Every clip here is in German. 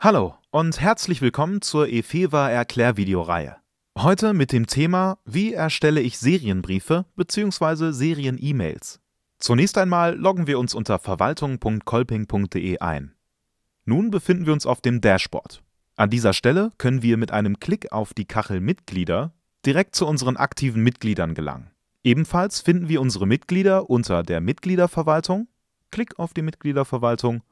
Hallo und herzlich willkommen zur Efeva Erklärvideoreihe. Heute mit dem Thema, wie erstelle ich Serienbriefe bzw. Serien-E-Mails. Zunächst einmal loggen wir uns unter verwaltung.kolping.de ein. Nun befinden wir uns auf dem Dashboard. An dieser Stelle können wir mit einem Klick auf die Kachel Mitglieder direkt zu unseren aktiven Mitgliedern gelangen. Ebenfalls finden wir unsere Mitglieder unter der Mitgliederverwaltung, Klick auf die Mitgliederverwaltung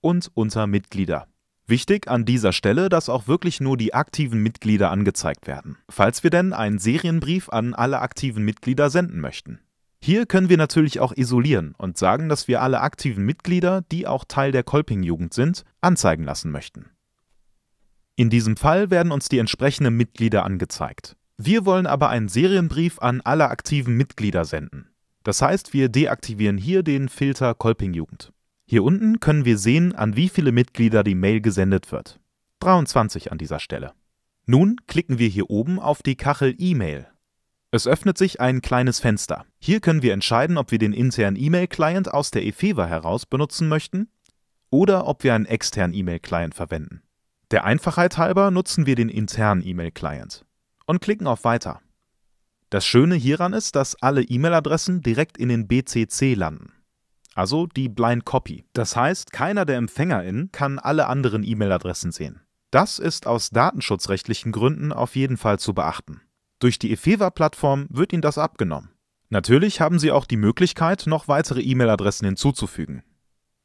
und unter Mitglieder. Wichtig an dieser Stelle, dass auch wirklich nur die aktiven Mitglieder angezeigt werden, falls wir denn einen Serienbrief an alle aktiven Mitglieder senden möchten. Hier können wir natürlich auch isolieren und sagen, dass wir alle aktiven Mitglieder, die auch Teil der Kolping-Jugend sind, anzeigen lassen möchten. In diesem Fall werden uns die entsprechenden Mitglieder angezeigt. Wir wollen aber einen Serienbrief an alle aktiven Mitglieder senden. Das heißt, wir deaktivieren hier den Filter Kolping-Jugend. Hier unten können wir sehen, an wie viele Mitglieder die Mail gesendet wird. 23 an dieser Stelle. Nun klicken wir hier oben auf die Kachel E-Mail. Es öffnet sich ein kleines Fenster. Hier können wir entscheiden, ob wir den internen E-Mail-Client aus der Efeva heraus benutzen möchten oder ob wir einen externen E-Mail-Client verwenden. Der Einfachheit halber nutzen wir den internen E-Mail-Client und klicken auf Weiter. Das Schöne hieran ist, dass alle E-Mail-Adressen direkt in den BCC landen also die Blind Copy. Das heißt, keiner der EmpfängerInnen kann alle anderen E-Mail-Adressen sehen. Das ist aus datenschutzrechtlichen Gründen auf jeden Fall zu beachten. Durch die Efeva-Plattform wird Ihnen das abgenommen. Natürlich haben Sie auch die Möglichkeit, noch weitere E-Mail-Adressen hinzuzufügen.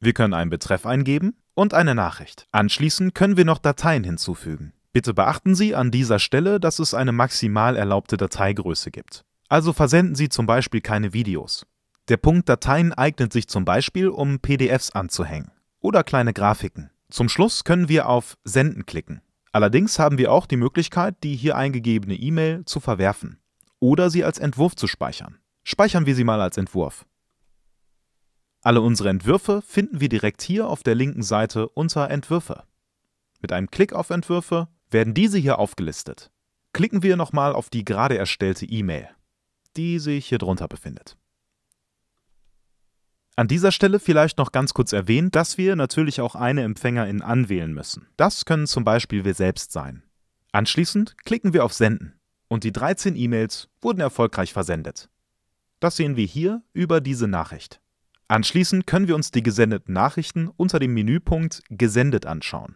Wir können einen Betreff eingeben und eine Nachricht. Anschließend können wir noch Dateien hinzufügen. Bitte beachten Sie an dieser Stelle, dass es eine maximal erlaubte Dateigröße gibt. Also versenden Sie zum Beispiel keine Videos. Der Punkt Dateien eignet sich zum Beispiel, um PDFs anzuhängen oder kleine Grafiken. Zum Schluss können wir auf Senden klicken. Allerdings haben wir auch die Möglichkeit, die hier eingegebene E-Mail zu verwerfen oder sie als Entwurf zu speichern. Speichern wir sie mal als Entwurf. Alle unsere Entwürfe finden wir direkt hier auf der linken Seite unter Entwürfe. Mit einem Klick auf Entwürfe werden diese hier aufgelistet. Klicken wir nochmal auf die gerade erstellte E-Mail, die sich hier drunter befindet. An dieser Stelle vielleicht noch ganz kurz erwähnt, dass wir natürlich auch eine Empfängerin anwählen müssen. Das können zum Beispiel wir selbst sein. Anschließend klicken wir auf Senden und die 13 E-Mails wurden erfolgreich versendet. Das sehen wir hier über diese Nachricht. Anschließend können wir uns die gesendeten Nachrichten unter dem Menüpunkt Gesendet anschauen.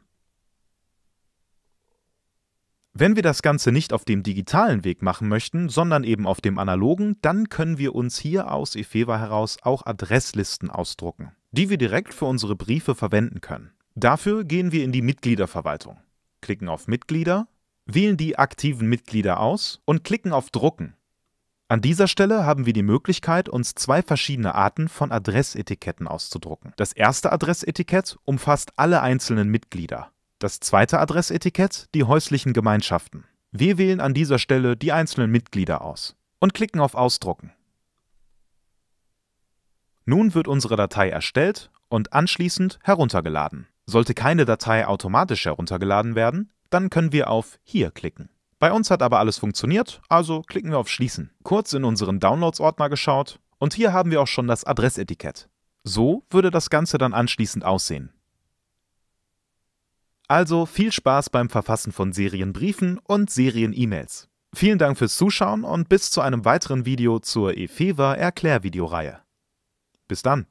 Wenn wir das Ganze nicht auf dem digitalen Weg machen möchten, sondern eben auf dem analogen, dann können wir uns hier aus Efeva heraus auch Adresslisten ausdrucken, die wir direkt für unsere Briefe verwenden können. Dafür gehen wir in die Mitgliederverwaltung, klicken auf Mitglieder, wählen die aktiven Mitglieder aus und klicken auf Drucken. An dieser Stelle haben wir die Möglichkeit, uns zwei verschiedene Arten von Adressetiketten auszudrucken. Das erste Adressetikett umfasst alle einzelnen Mitglieder das zweite Adressetikett, die häuslichen Gemeinschaften. Wir wählen an dieser Stelle die einzelnen Mitglieder aus und klicken auf Ausdrucken. Nun wird unsere Datei erstellt und anschließend heruntergeladen. Sollte keine Datei automatisch heruntergeladen werden, dann können wir auf Hier klicken. Bei uns hat aber alles funktioniert, also klicken wir auf Schließen. Kurz in unseren Downloads-Ordner geschaut und hier haben wir auch schon das Adressetikett. So würde das Ganze dann anschließend aussehen. Also viel Spaß beim Verfassen von Serienbriefen und Serien-E-Mails. Vielen Dank fürs Zuschauen und bis zu einem weiteren Video zur Efeva Erklärvideoreihe. Bis dann!